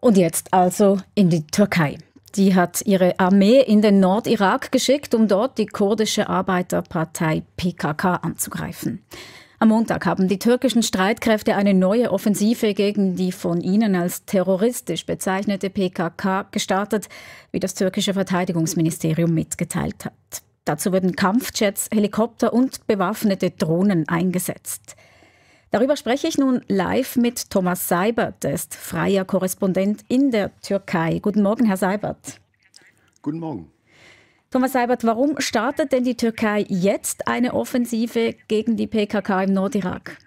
Und jetzt also in die Türkei. Die hat ihre Armee in den Nordirak geschickt, um dort die kurdische Arbeiterpartei PKK anzugreifen. Am Montag haben die türkischen Streitkräfte eine neue Offensive gegen die von ihnen als terroristisch bezeichnete PKK gestartet, wie das türkische Verteidigungsministerium mitgeteilt hat. Dazu wurden Kampfjets, Helikopter und bewaffnete Drohnen eingesetzt. Darüber spreche ich nun live mit Thomas Seibert, er ist freier Korrespondent in der Türkei. Guten Morgen, Herr Seibert. Guten Morgen. Thomas Seibert, warum startet denn die Türkei jetzt eine Offensive gegen die PKK im Nordirak?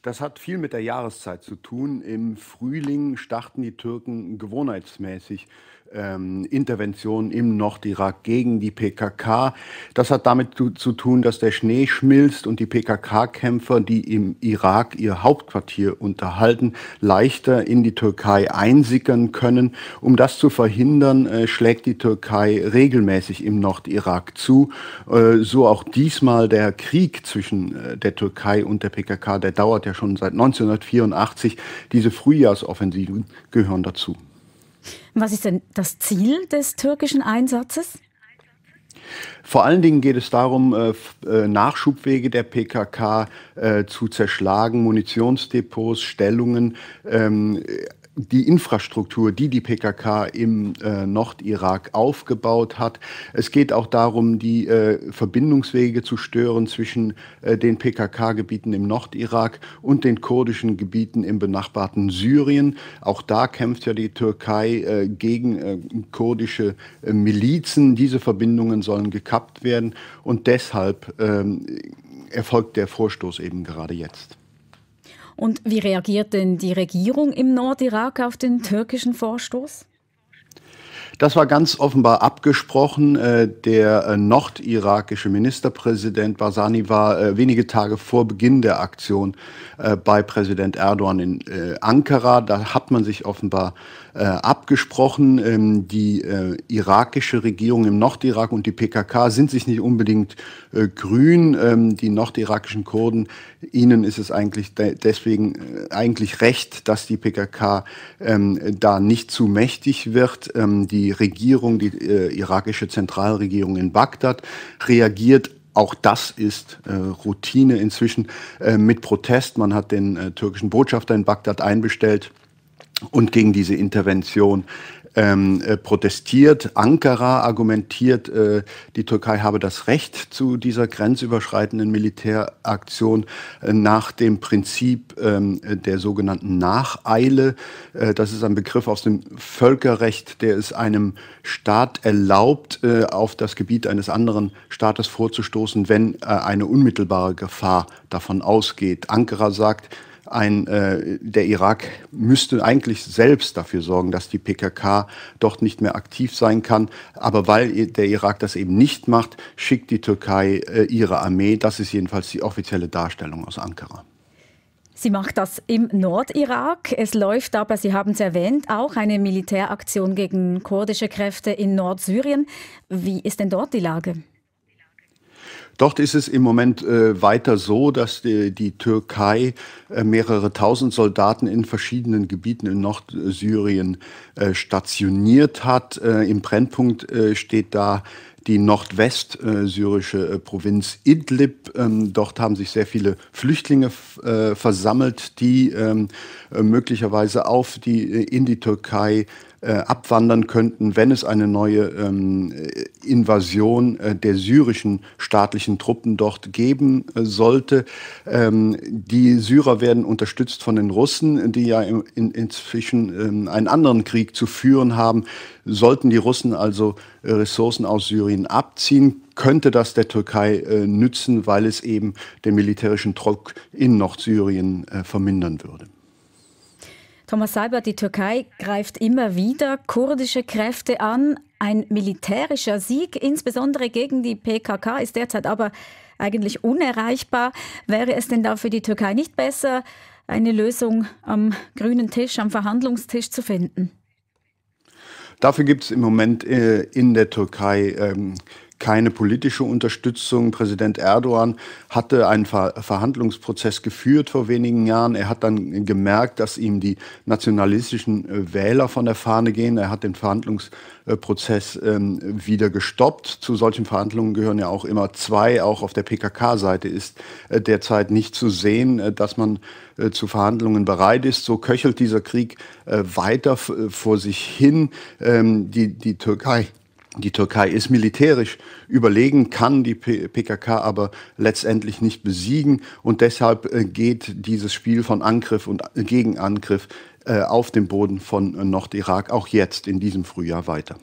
Das hat viel mit der Jahreszeit zu tun. Im Frühling starten die Türken gewohnheitsmäßig ähm, Interventionen im Nordirak gegen die PKK. Das hat damit zu, zu tun, dass der Schnee schmilzt und die PKK-Kämpfer, die im Irak ihr Hauptquartier unterhalten, leichter in die Türkei einsickern können. Um das zu verhindern, äh, schlägt die Türkei regelmäßig im Nordirak zu. Äh, so auch diesmal der Krieg zwischen äh, der Türkei und der PKK, der dauert ja schon seit 1984. Diese Frühjahrsoffensiven gehören dazu. Was ist denn das Ziel des türkischen Einsatzes? Vor allen Dingen geht es darum, äh, äh, Nachschubwege der PKK äh, zu zerschlagen, Munitionsdepots, Stellungen ähm, die Infrastruktur, die die PKK im äh, Nordirak aufgebaut hat. Es geht auch darum, die äh, Verbindungswege zu stören zwischen äh, den PKK-Gebieten im Nordirak und den kurdischen Gebieten im benachbarten Syrien. Auch da kämpft ja die Türkei äh, gegen äh, kurdische äh, Milizen. Diese Verbindungen sollen gekappt werden und deshalb ähm, erfolgt der Vorstoß eben gerade jetzt. Und wie reagiert denn die Regierung im Nordirak auf den türkischen Vorstoß? Das war ganz offenbar abgesprochen. Äh, der äh, nordirakische Ministerpräsident Barzani war äh, wenige Tage vor Beginn der Aktion bei Präsident Erdogan in Ankara. Da hat man sich offenbar abgesprochen. Ähm, die irakische Regierung im Nordirak und die PKK sind sich nicht unbedingt grün. Ähm, die nordirakischen Kurden, ihnen ist es eigentlich deswegen eigentlich recht, dass die PKK ähm, da nicht zu mächtig wird. Die die Regierung, die äh, irakische Zentralregierung in Bagdad reagiert auch das ist äh, Routine inzwischen äh, mit Protest. Man hat den äh, türkischen Botschafter in Bagdad einbestellt und gegen diese Intervention ähm, äh, protestiert. Ankara argumentiert, äh, die Türkei habe das Recht zu dieser grenzüberschreitenden Militäraktion äh, nach dem Prinzip ähm, der sogenannten Nacheile. Äh, das ist ein Begriff aus dem Völkerrecht, der es einem Staat erlaubt, äh, auf das Gebiet eines anderen Staates vorzustoßen, wenn eine unmittelbare Gefahr davon ausgeht. Ankara sagt, ein, äh, der Irak müsste eigentlich selbst dafür sorgen, dass die PKK dort nicht mehr aktiv sein kann. Aber weil der Irak das eben nicht macht, schickt die Türkei äh, ihre Armee. Das ist jedenfalls die offizielle Darstellung aus Ankara. Sie macht das im Nordirak. Es läuft aber, Sie haben es erwähnt, auch eine Militäraktion gegen kurdische Kräfte in Nordsyrien. Wie ist denn dort die Lage? Dort ist es im Moment äh, weiter so, dass die, die Türkei äh, mehrere tausend Soldaten in verschiedenen Gebieten in Nordsyrien äh, stationiert hat. Äh, Im Brennpunkt äh, steht da die nordwestsyrische äh, Provinz Idlib. Ähm, dort haben sich sehr viele Flüchtlinge äh, versammelt, die ähm, äh, möglicherweise auf die, in die Türkei abwandern könnten, wenn es eine neue ähm, Invasion der syrischen staatlichen Truppen dort geben sollte. die Syrer werden unterstützt von den Russen, die ja inzwischen einen anderen Krieg zu führen haben. Sollten die Russen also Ressourcen aus Syrien Kategorien abziehen, könnte das der Türkei äh, nützen, weil es eben den militärischen Druck in Nordsyrien äh, vermindern würde. Thomas Seibert, die Türkei greift immer wieder kurdische Kräfte an. Ein militärischer Sieg, insbesondere gegen die PKK, ist derzeit aber eigentlich unerreichbar. Wäre es denn da für die Türkei nicht besser, eine Lösung am grünen Tisch, am Verhandlungstisch zu finden? Dafür gibt es im Moment äh, in der Türkei ähm, keine politische Unterstützung. Präsident Erdogan hatte einen Ver Verhandlungsprozess geführt vor wenigen Jahren. Er hat dann gemerkt, dass ihm die nationalistischen äh, Wähler von der Fahne gehen. Er hat den Verhandlungsprozess ähm, wieder gestoppt. Zu solchen Verhandlungen gehören ja auch immer zwei. Auch auf der PKK-Seite ist äh, derzeit nicht zu sehen, äh, dass man zu Verhandlungen bereit ist. So köchelt dieser Krieg weiter vor sich hin. Ähm, die, die Türkei die Türkei ist militärisch überlegen, kann die PKK aber letztendlich nicht besiegen und deshalb äh, geht dieses Spiel von Angriff und äh, Gegenangriff äh, auf dem Boden von Nordirak auch jetzt in diesem Frühjahr weiter.